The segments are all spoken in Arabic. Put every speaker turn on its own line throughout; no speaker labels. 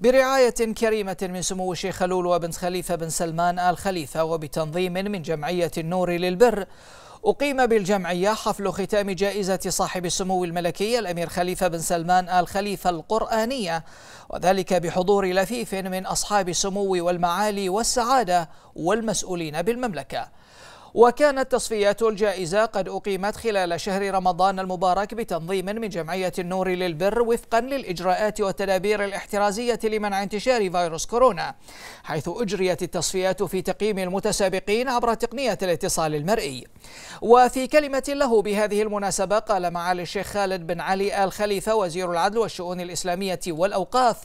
برعاية كريمة من سمو الشيخ خلول وبنت خليفة بن سلمان آل خليفة وبتنظيم من جمعية النور للبر أقيم بالجمعية حفل ختام جائزة صاحب السمو الملكي الأمير خليفة بن سلمان آل خليفة القرآنية وذلك بحضور لفيف من أصحاب السمو والمعالي والسعادة والمسؤولين بالمملكة وكانت تصفيات الجائزة قد أقيمت خلال شهر رمضان المبارك بتنظيم من جمعية النور للبر وفقا للإجراءات والتدابير الاحترازية لمنع انتشار فيروس كورونا حيث أجريت التصفيات في تقييم المتسابقين عبر تقنية الاتصال المرئي وفي كلمة له بهذه المناسبة قال معالي الشيخ خالد بن علي آل خليفة وزير العدل والشؤون الإسلامية والأوقاف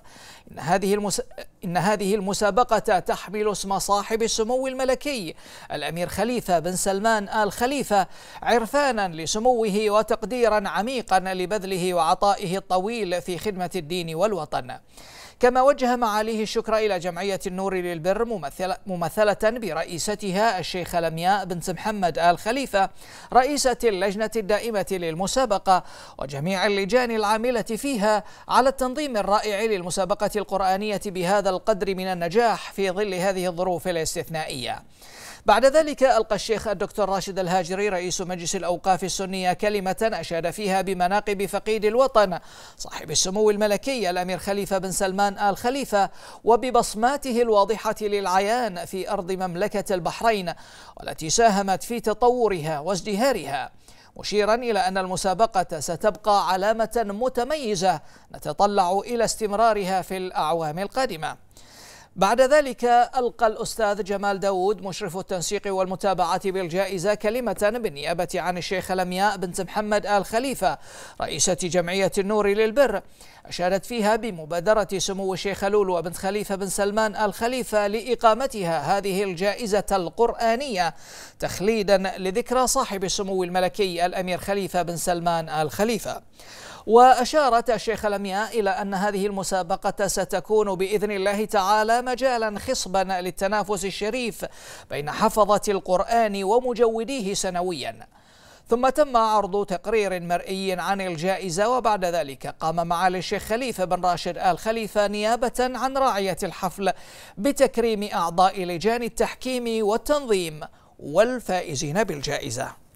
إن هذه, المس... إن هذه المسابقة تحمل اسم صاحب السمو الملكي الأمير خليفة بن سلمان آل خليفة عرفانا لسموه وتقديرا عميقا لبذله وعطائه الطويل في خدمة الدين والوطن كما وجه معاليه الشكر إلى جمعية النور للبر ممثلة, ممثلة برئيستها الشيخة لمياء بنت محمد آل خليفة رئيسة اللجنة الدائمة للمسابقة وجميع اللجان العاملة فيها على التنظيم الرائع للمسابقة القرآنية بهذا القدر من النجاح في ظل هذه الظروف الاستثنائية بعد ذلك ألقى الشيخ الدكتور راشد الهاجري رئيس مجلس الأوقاف السنية كلمة أشاد فيها بمناقب فقيد الوطن صاحب السمو الملكي الأمير خليفة بن سلمان آل خليفة وببصماته الواضحة للعيان في أرض مملكة البحرين والتي ساهمت في تطورها وازدهارها مشيرا إلى أن المسابقة ستبقى علامة متميزة نتطلع إلى استمرارها في الأعوام القادمة بعد ذلك ألقى الأستاذ جمال داود مشرف التنسيق والمتابعة بالجائزة كلمة بالنيابة عن الشيخة لمياء بنت محمد آل خليفة رئيسة جمعية النور للبر أشادت فيها بمبادرة سمو الشيخ لولو وبنت خليفة بن سلمان آل خليفة لإقامتها هذه الجائزة القرآنية تخليدا لذكرى صاحب السمو الملكي الأمير خليفة بن سلمان آل خليفة وأشارت الشيخة لمياء إلى أن هذه المسابقة ستكون بإذن الله تعالى مجالا خصبا للتنافس الشريف بين حفظة القرآن ومجوديه سنويا ثم تم عرض تقرير مرئي عن الجائزة وبعد ذلك قام معالي الشيخ خليفة بن راشد آل خليفة نيابة عن راعية الحفل بتكريم أعضاء لجان التحكيم والتنظيم والفائزين بالجائزة